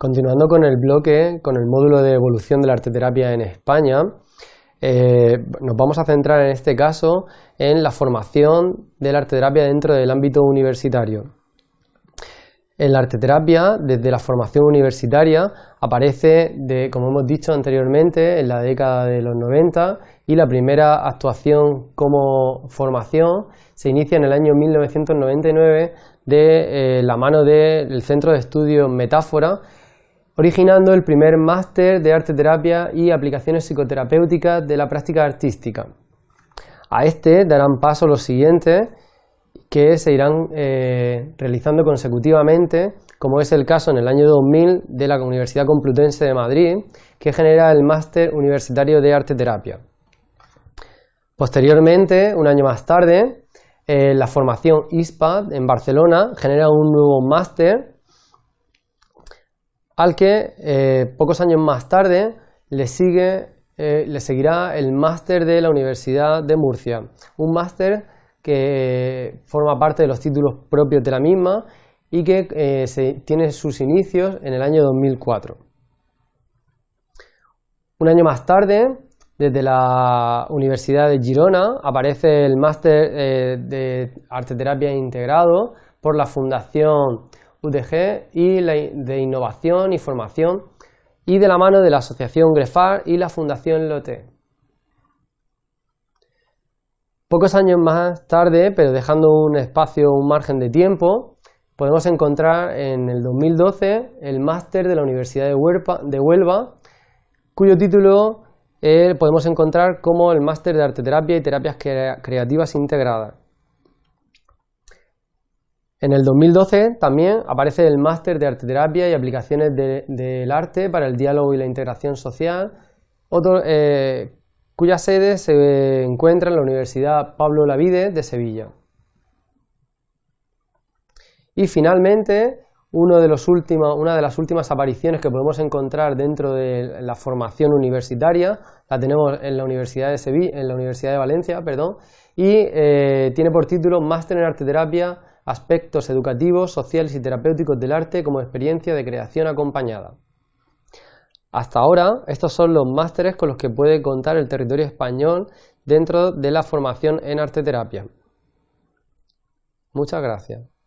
Continuando con el bloque, con el módulo de evolución de la arteterapia en España, eh, nos vamos a centrar en este caso en la formación de la arteterapia dentro del ámbito universitario. En la arteterapia, desde la formación universitaria, aparece, de, como hemos dicho anteriormente, en la década de los 90 y la primera actuación como formación se inicia en el año 1999 de eh, la mano del Centro de Estudios Metáfora, originando el primer máster de arte terapia y aplicaciones psicoterapéuticas de la práctica artística. A este darán paso los siguientes que se irán eh, realizando consecutivamente, como es el caso en el año 2000 de la Universidad Complutense de Madrid, que genera el Máster Universitario de Arte Terapia. Posteriormente, un año más tarde, eh, la formación ISPAD en Barcelona genera un nuevo máster al que eh, pocos años más tarde le, sigue, eh, le seguirá el máster de la Universidad de Murcia, un máster que eh, forma parte de los títulos propios de la misma y que se, tiene sus inicios en el año 2004. Un año más tarde, desde la Universidad de Girona, aparece el máster de arte terapia Integrado por la Fundación UDG y de Innovación y Formación y de la mano de la Asociación Grefar y la Fundación Lote. Pocos años más tarde, pero dejando un espacio, un margen de tiempo, podemos encontrar en el 2012 el máster de la Universidad de Huelva, cuyo título eh, podemos encontrar como el máster de Arteterapia y Terapias Creativas Integradas. En el 2012 también aparece el Máster de Arteterapia y Aplicaciones del Arte para el Diálogo y la Integración Social, eh, cuya sede se encuentra en la Universidad Pablo Lavide de Sevilla. Y finalmente, una de las últimas apariciones que podemos encontrar dentro de la formación universitaria, la tenemos en la Universidad de, Sevilla, en la Universidad de Valencia, perdón, y eh, tiene por título Máster en Arte Terapia: aspectos educativos, sociales y terapéuticos del arte como experiencia de creación acompañada. Hasta ahora, estos son los másteres con los que puede contar el territorio español dentro de la formación en arte terapia. Muchas gracias.